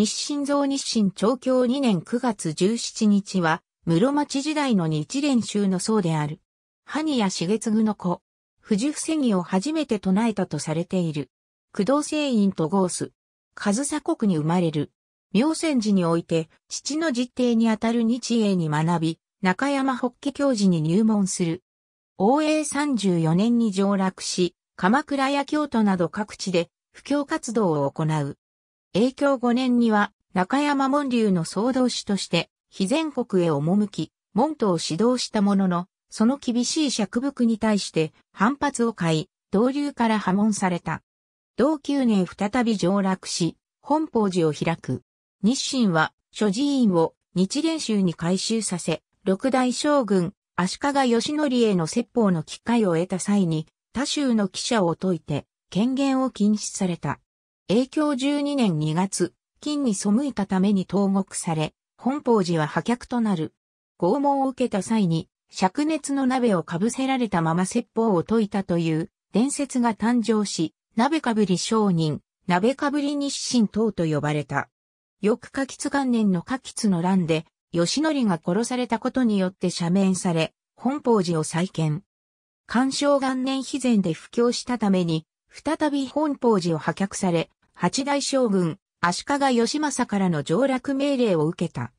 日清蔵日清調教2年9月17日は、室町時代の日蓮宗の僧である。萩谷茂次の子、藤伏義を初めて唱えたとされている。工藤聖院とゴース、上総国に生まれる。明泉寺において、父の実弟にあたる日英に学び、中山北家教授に入門する。応永34年に上洛し、鎌倉や京都など各地で布教活動を行う。影響5年には中山門流の総動詞として、非全国へ赴き、門徒を指導したものの、その厳しい尺伏に対して反発を買い、同流から破門された。同9年再び上洛し、本法寺を開く。日清は諸寺院を日蓮宗に改修させ、六代将軍、足利義教への説法の機会を得た際に、他州の記者を説いて、権限を禁止された。永響12年2月、金に背いたために投獄され、本法寺は破却となる。拷問を受けた際に、灼熱の鍋をかぶせられたまま説法を解いたという伝説が誕生し、鍋かぶり商人、鍋かぶり日清等と呼ばれた。翌過吉元年の過吉の乱で、吉則が殺されたことによって赦免され、本法寺を再建。干渉元年肥前で布教したために、再び本法寺を破却され、八大将軍、足利義政からの上洛命令を受けた。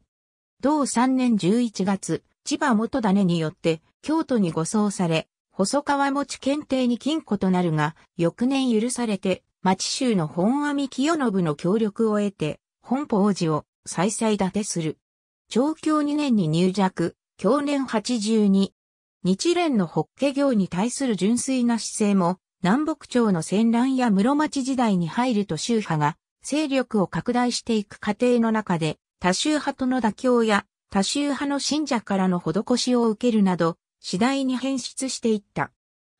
同3年11月、千葉元種によって京都に護送され、細川持検定に禁錮となるが、翌年許されて、町州の本阿弥清信の協力を得て、本法寺を再々立てする。長教2年に入弱、去年82。日蓮の法華行に対する純粋な姿勢も南北朝の戦乱や室町時代に入ると宗派が勢力を拡大していく過程の中で多宗派との妥協や多宗派の信者からの施しを受けるなど次第に変質していった。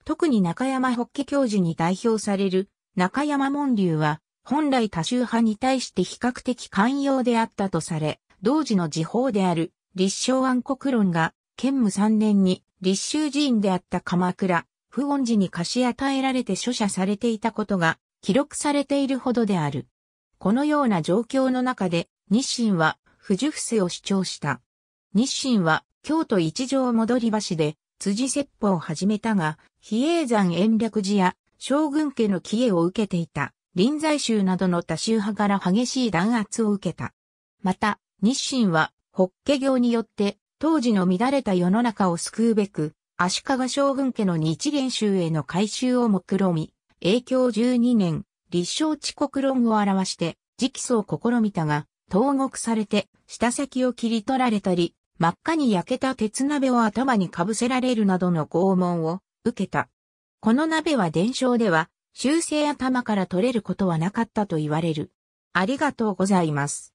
特に中山北家教授に代表される中山門流は本来多宗派に対して比較的寛容であったとされ、同時の時報である立正安国論が建武3年に立州寺院であった鎌倉、覚音寺に貸し与えられて処者されていたことが記録されているほどである。このような状況の中で日清は不受伏せを主張した。日清は京都一条戻り橋で辻説法を始めたが、比叡山延暦寺や将軍家の帰依を受けていた臨済宗などの多州派から激しい弾圧を受けた。また、日清は、法華経によって、当時の乱れた世の中を救うべく、足利将軍家の日蓮宗への改修を目論み、影響12年、立正遅刻論を表して、直訴を試みたが、投獄されて、下先を切り取られたり、真っ赤に焼けた鉄鍋を頭にかぶせられるなどの拷問を受けた。この鍋は伝承では、修正頭から取れることはなかったと言われる。ありがとうございます。